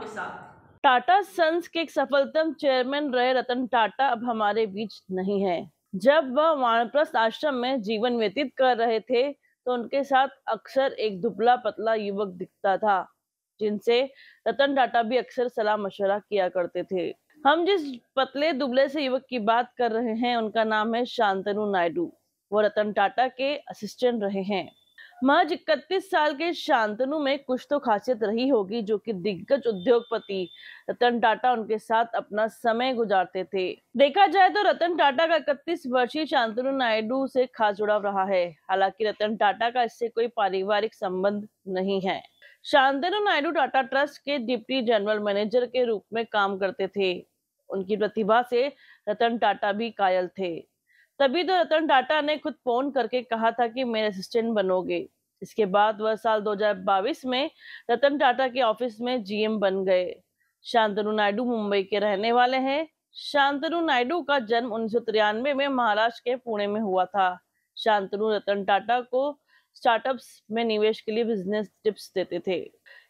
आपके साथ टाटा सन्स के सफलतम चेयरमैन रहे रतन टाटा अब हमारे बीच नहीं है जब वह वानप्रस्थ आश्रम में जीवन व्यतीत कर रहे थे तो उनके साथ अक्सर एक दुबला पतला युवक दिखता था जिनसे रतन टाटा भी अक्सर सलाह मशवरा किया करते थे हम जिस पतले दुबले से युवक की बात कर रहे हैं उनका नाम है शांतनु नायडू वो रतन टाटा के असिस्टेंट रहे हैं महज इकतीस साल के शांतनु में कुछ तो खासियत रही होगी जो कि दिग्गज उद्योगपति रतन टाटा उनके साथ अपना समय गुजारते थे देखा जाए तो रतन टाटा का इकतीस वर्षीय शांतनु नायडू से खास जुड़ाव रहा है हालांकि रतन टाटा का इससे कोई पारिवारिक संबंध नहीं है शांतनु नायडू टाटा ट्रस्ट के डिप्टी जनरल मैनेजर के रूप में काम करते थे उनकी प्रतिभा से रतन टाटा भी कायल थे तभी तो रतन टाटा ने खुद फोन करके कहा था कि मेरे असिस्टेंट बनोगे इसके बाद वह साल 2022 में रतन टाटा के ऑफिस में जीएम बन गए शांतनु नायडू मुंबई के रहने वाले हैं शांतनु नायडू का जन्म उन्नीस में महाराष्ट्र के पुणे में हुआ था शांतनु रतन टाटा को स्टार्टअप्स में निवेश के लिए बिजनेस टिप्स देते थे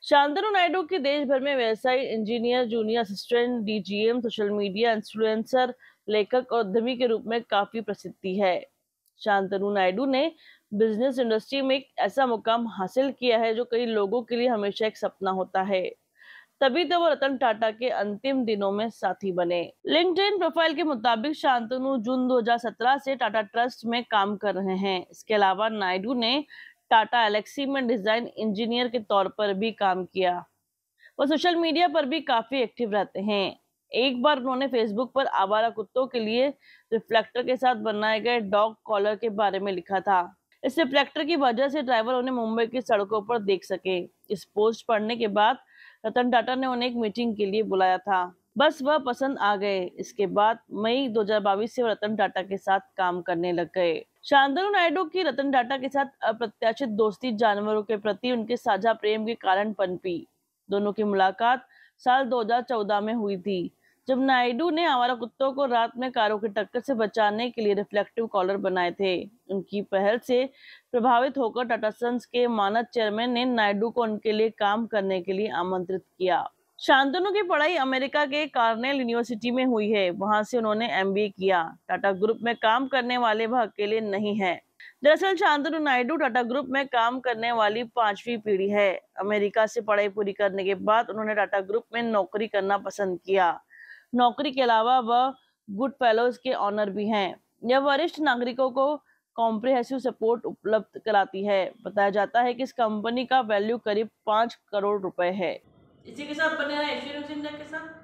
शांतनु नायडू की देश भर में व्यवसायी engineer junior assistant DGM social media influencer लेखक और उद्यमी के रूप में काफी प्रसिद्धि है शांतनु नायडू ने बिजनेस इंडस्ट्री में एक ऐसा मुकाम हासिल किया है जो कई लोगों के लिए हमेशा एक सपना होता है तभी तो वो रतन टाटा के अंतिम दिनों में साथी बने लिंक्डइन प्रोफाइल के मुताबिक शांतनु जून 2017 से टाटा ट्रस्ट में काम कर रहे हैं इसके अलावा नायडू ने टाटा एलेक्सी में डिजाइन इंजीनियर के तौर पर भी काम किया वह सोशल मीडिया पर भी काफी एक्टिव रहते हैं एक बार उन्होंने फेसबुक पर आवारा कुत्तों के लिए रिफ्लेक्टर के साथ बनाए गए डॉग कॉलर के बारे में लिखा था इस रिफ्लेक्टर की वजह से ड्राइवर उन्हें मुंबई की सड़कों पर देख सके इस पोस्ट पढ़ने के बाद रतन टाटा ने उन्हें एक मीटिंग के लिए बुलाया था बस वह पसंद आ गए इसके बाद मई 2022 से रतन टाटा के साथ काम करने लग गए शांतनु नायडू की रतन टाटा के साथ अप्रत्याशित दोस्ती जानवरों के प्रति उनके साझा प्रेम के कारण पनपी दोनों की मुलाकात साल 2014 में हुई थी जब नायडू ने आवारा कुत्तों को रात में कारों के टक्कर से बचाने के लिए रिफ्लेक्टिव कॉलर बनाए थे उनकी पहल से प्रभावित होकर टाटा सन्स के मानद चेयरमैन ने नायडू को उनके लिए काम करने के लिए आमंत्रित किया शांतनु की पढ़ाई अमेरिका के कार्नेल यूनिवर्सिटी में हुई है वहां से उन्होंने एमबीए किया टाटा ग्रुप में काम करने वाले वह अकेले नहीं है दरअसल शांतनु नायडू टाटा ग्रुप में काम करने वाली पांचवी पीढ़ी है अमेरिका से पढ़ाई पूरी करने के बाद उन्होंने टाटा ग्रुप में नौकरी करना पसंद किया नौकरी के अलावा वह गुड फेलोज के ऑनर भी हैं यह वरिष्ठ नागरिकों को कॉम्प्रिहेंसिव सपोर्ट उपलब्ध कराती है बताया जाता है कि इस कंपनी का वैल्यू करीब पाँच करोड़ रुपए है इसी के साथ बने रहे एशियन न्यूज इंडिया के साथ